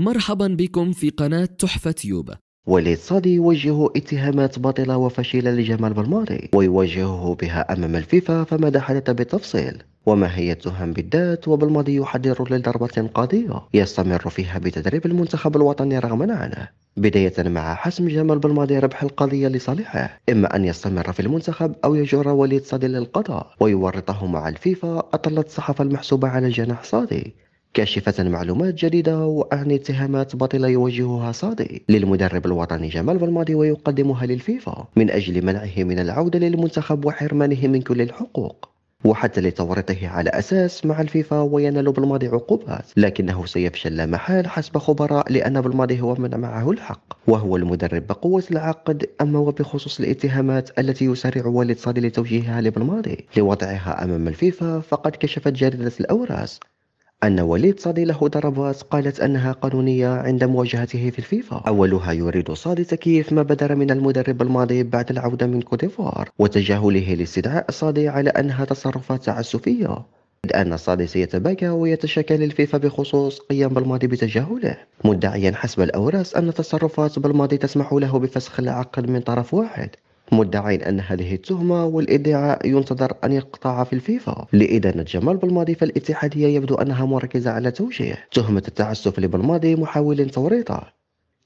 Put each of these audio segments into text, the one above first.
مرحبا بكم في قناة تحفة تيوب وليد صادي يوجه اتهامات باطلة وفشيلة لجمال برماري ويوجهه بها أمام الفيفا فماذا حدث بالتفصيل وما هي التهم بالذات وبالماضي يحضر لضربة قاضية يستمر فيها بتدريب المنتخب الوطني رغم عنه بداية مع حسم جمال بالماضي ربح القضية لصالحه إما أن يستمر في المنتخب أو يجر وليد صادي للقضاء ويورطه مع الفيفا أطلت الصحافة المحسوبة على جناح صادي كاشفة معلومات جديدة وعن اتهامات باطلة يوجهها صادي للمدرب الوطني جمال بالماضي ويقدمها للفيفا من أجل منعه من العودة للمنتخب وحرمانه من كل الحقوق وحتى لتورطه على أساس مع الفيفا وينال بالماضي عقوبات لكنه سيفشل لا محال حسب خبراء لأن بالماضي هو من معه الحق وهو المدرب بقوة العقد أما وبخصوص الاتهامات التي يسارع والد صادي لتوجيهها لبالماضي لوضعها أمام الفيفا فقد كشفت جريدة الأوراس أن وليد صادي له ضربات قالت أنها قانونية عند مواجهته في الفيفا أولها يريد صادي تكييف ما بدر من المدرب الماضي بعد العودة من كوتيفوار وتجاهله لاستدعاء صادي على أنها تصرفات تعسفية أن صادي سيتباكى ويتشاكى للفيفا بخصوص قيام بالماضي بتجاهله مدعيا حسب الأوراس أن تصرفات بالماضي تسمح له بفسخ العقد من طرف واحد مدعين أن هذه التهمة والإدعاء ينتظر أن يقطع في الفيفا لإدانة جمال بالماضي فالاتحادية يبدو أنها مركزة على توجيه تهمة التعسف لبالماضي محاول توريطه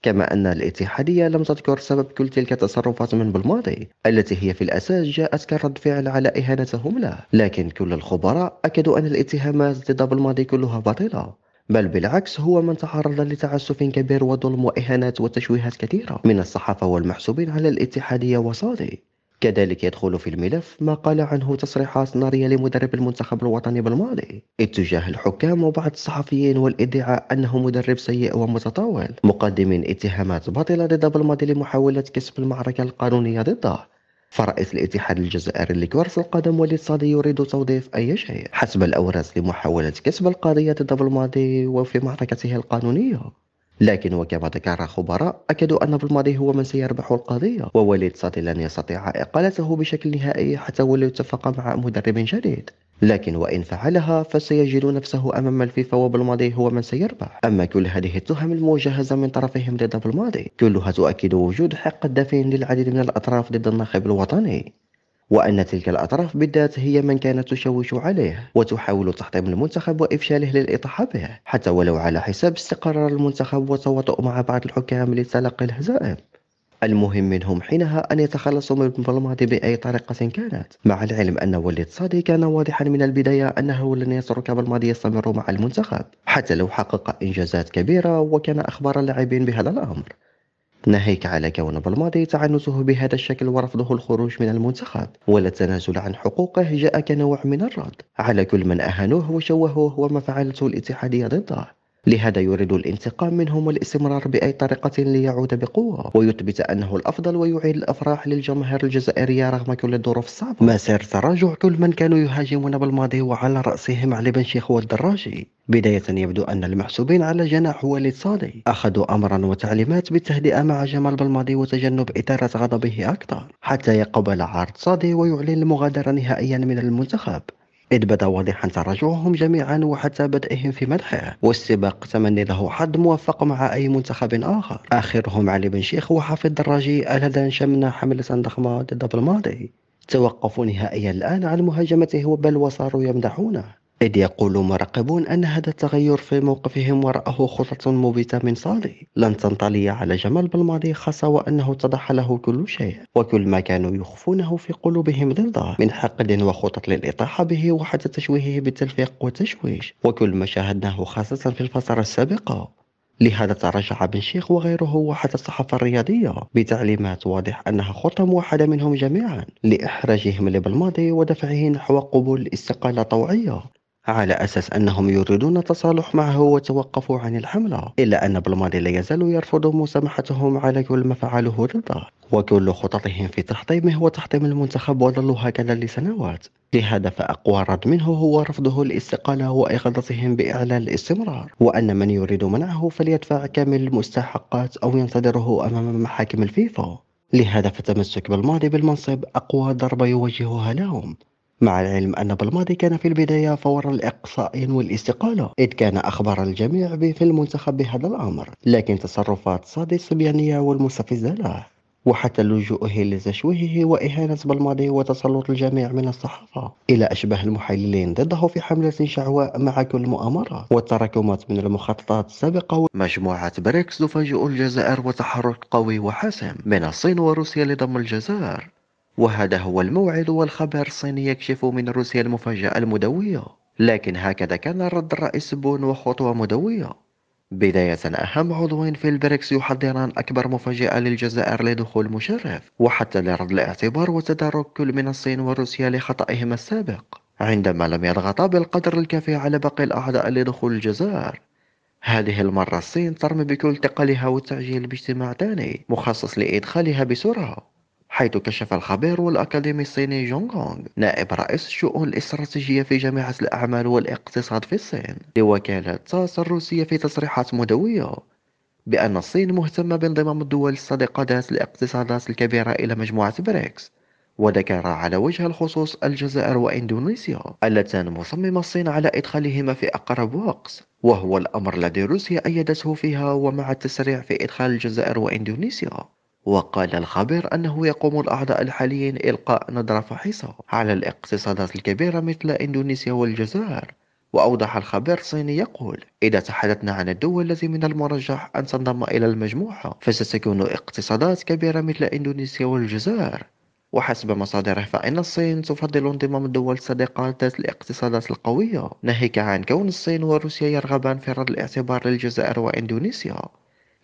كما أن الاتحادية لم تذكر سبب كل تلك التصرفات من بالماضي التي هي في الأساس جاءت كرد فعل على إهانتهم له لكن كل الخبراء أكدوا أن الاتهامات ضد بالماضي كلها باطلة بل بالعكس هو من تعرض لتعسف كبير وظلم وإهانات وتشويهات كثيرة من الصحافة والمحسوبين على الاتحادية وصادي كذلك يدخل في الملف ما قال عنه تصريحات نارية لمدرب المنتخب الوطني بالماضي اتجاه الحكام وبعض الصحفيين والادعاء أنه مدرب سيء ومتطاول مقدمين اتهامات باطلة ضد بالماضي لمحاولة كسب المعركة القانونية ضده فرئيس الاتحاد الجزائري لكرة القدم وليد صادي يريد توظيف أي شيء حسب الأوراس لمحاولة كسب القضية ضد الماضي وفي معركته القانونية لكن وكما ذكر خبراء أكدوا أن بالماضي هو من سيربح القضية ووليد صادي لن يستطيع إقالته بشكل نهائي حتى ولو اتفق مع مدرب جديد لكن وإن فعلها فسيجد نفسه أمام الفيفا وبالماضي هو من سيربح أما كل هذه التهم المجهزة من طرفهم ضد بالماضي كلها تؤكد وجود حق الدفع للعديد من الأطراف ضد الناخب الوطني وأن تلك الأطراف بالذات هي من كانت تشوش عليه وتحاول تحطيم المنتخب وإفشاله للإطاحة به حتى ولو على حساب استقرار المنتخب والتواطؤ مع بعض الحكام لتلقي الهزائم المهم منهم حينها أن يتخلصوا من المظلمات بأي طريقة كانت مع العلم أن وليد صادي كان واضحا من البداية أنه لن يترك بالماضي يستمر مع المنتخب حتى لو حقق إنجازات كبيرة وكان أخبار اللاعبين بهذا الأمر ناهيك على كون بالماضي تعنته بهذا الشكل ورفضه الخروج من المنتخب ولا التنازل عن حقوقه جاء كنوع من الرد على كل من أهانوه وشوهوه وما فعلته الاتحادية ضده لهذا يريد الانتقام منهم والاستمرار بأي طريقة ليعود بقوة ويثبت أنه الأفضل ويعيد الأفراح للجماهير الجزائرية رغم كل الظروف الصعبة ما سير تراجع كل من كانوا يهاجمون بالماضي وعلى رأسهم علي بن شيخ والدراجي بداية يبدو أن المحسوبين على جناح وليد صالح أخذوا أمرا وتعليمات بالتهدئة مع جمال بالماضي وتجنب إثارة غضبه أكثر حتى يقبل عرض صادي ويعلن المغادرة نهائيا من المنتخب إذ بدا واضحا تراجعهم جميعا وحتى بدئهم في مدحه والسباق تمني له حظ موفق مع أي منتخب آخر آخرهم علي بن شيخ وحفيظ دراجي اللذان شمنا حملة ضخمة ضد الماضي توقفوا نهائيا الآن عن مهاجمته بل وصاروا يمدحونه إذ يقول مراقبون أن هذا التغير في موقفهم وراءه خطط مبيتة من صالح لن تنطلي على جمال بالماضي خاصة وأنه اتضح له كل شيء وكل ما كانوا يخفونه في قلوبهم ضده من حقد وخطط للإطاحة به وحتى تشويهه بالتلفيق والتشويش وكل ما شاهدناه خاصة في الفترة السابقة لهذا تراجع بن شيخ وغيره وحتى الصحافة الرياضية بتعليمات واضح أنها خطة موحدة منهم جميعا لإحراجهم لبالماضي ودفعه نحو قبول الاستقالة طوعية على أساس أنهم يريدون التصالح معه وتوقفوا عن الحملة إلا أن بالماضي لا يزال يرفض مسامحتهم على كل ما فعله ضده وكل خططهم في تحطيمه وتحطيم المنتخب وظلوا هكذا لسنوات لهذا فأقوى رد منه هو رفضه الاستقالة وإغاظتهم بإعلان الاستمرار وأن من يريد منعه فليدفع كامل المستحقات أو ينتظره أمام محاكم الفيفا لهذا فتمسك بالماضي بالمنصب أقوى ضربة يوجهها لهم مع العلم أن بالماضي كان في البداية فور الإقصاء والاستقالة إذ كان أخبر الجميع في المنتخب بهذا الأمر لكن تصرفات صادي الصبيانية والمستفزة له وحتى لجوءه لتشويهه وإهانة بالماضي وتسلط الجميع من الصحافة إلى أشباه المحللين ضده في حملة شعواء مع كل مؤامرة والتراكمات من المخططات السابقة مجموعة بريكس تفاجئ الجزائر وتحرك قوي وحاسم من الصين وروسيا لضم الجزائر وهذا هو الموعد والخبر الصيني يكشف من روسيا المفاجأة المدوية لكن هكذا كان رد الرئيس بون وخطوة مدوية بداية أهم عضوين في البريكس يحضران أكبر مفاجأة للجزائر لدخول مشرف وحتى لرد الاعتبار وتدارك كل من الصين وروسيا لخطئهما السابق عندما لم يضغطا بالقدر الكافي على باقي الأعضاء لدخول الجزائر هذه المرة الصين ترمي بكل ثقلها والتعجيل باجتماع ثاني مخصص لإدخالها بسرعة حيث كشف الخبير والأكاديمي الصيني جونغ هونغ نائب رئيس الشؤون الاستراتيجية في جامعة الأعمال والاقتصاد في الصين لوكالة تاس الروسية في تصريحات مدوية بأن الصين مهتمة بانضمام الدول الصديقة ذات الاقتصادات الكبيرة إلى مجموعة بريكس وذكر على وجه الخصوص الجزائر وإندونيسيا اللتان مصممة الصين على إدخالهما في أقرب وقت وهو الأمر الذي روسيا أيدته فيها ومع التسريع في إدخال الجزائر وإندونيسيا وقال الخبير أنه يقوم الأعضاء الحاليين إلقاء نظرة فحصة على الاقتصادات الكبيرة مثل إندونيسيا والجزائر وأوضح الخبير الصيني يقول إذا تحدثنا عن الدول التي من المرجح أن تنضم إلى المجموعة فستكون اقتصادات كبيرة مثل إندونيسيا والجزائر وحسب مصادره فإن الصين تفضل انضمام الدول الصديقة ذات الاقتصادات القوية ناهيك عن كون الصين وروسيا يرغبان في رد الاعتبار للجزائر وإندونيسيا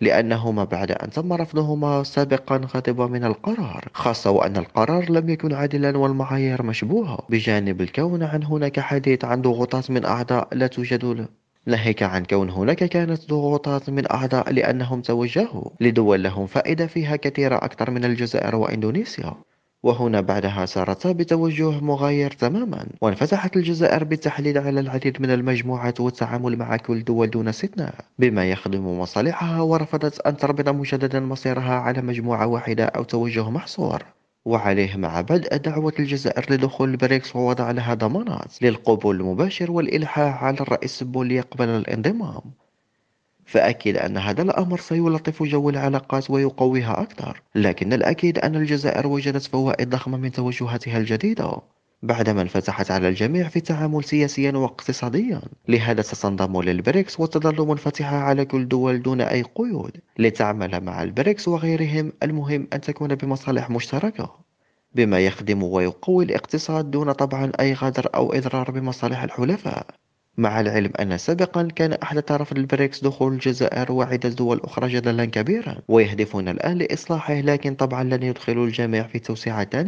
لأنهما بعد أن تم رفضهما سابقا غضبا من القرار خاصة وأن القرار لم يكن عادلا والمعايير مشبوهة بجانب الكون عن هناك حديث عن ضغوطات من أعضاء لا توجد له ناهيك عن كون هناك كانت ضغوطات من أعضاء لأنهم توجهوا لدول لهم فائدة فيها كثيرة أكثر من الجزائر وإندونيسيا وهنا بعدها سارتا بتوجه مغاير تماما وانفتحت الجزائر بالتحليل على العديد من المجموعات والتعامل مع كل دول دون استثناء بما يخدم مصالحها ورفضت أن تربط مجددا مصيرها على مجموعة واحدة أو توجه محصور وعليه مع بدء دعوة الجزائر لدخول البريكس ووضع لها ضمانات للقبول المباشر والإلحاح على الرئيس بول يقبل الانضمام فأكيد أن هذا الأمر سيلطف جو العلاقات ويقويها أكثر لكن الأكيد أن الجزائر وجدت فوائد ضخمة من توجهاتها الجديدة بعدما انفتحت على الجميع في التعامل سياسيا واقتصاديا لهذا ستنضم للبريكس وتظل منفتحة على كل دول دون أي قيود لتعمل مع البريكس وغيرهم المهم أن تكون بمصالح مشتركة بما يخدم ويقوي الاقتصاد دون طبعا أي غدر أو إضرار بمصالح الحلفاء مع العلم أن سابقا كان أحد طرف البريكس دخول الجزائر وعدة دول أخرى جدلا كبيرا ويهدفون الآن لإصلاحه لكن طبعا لن يدخلوا الجميع في توسعة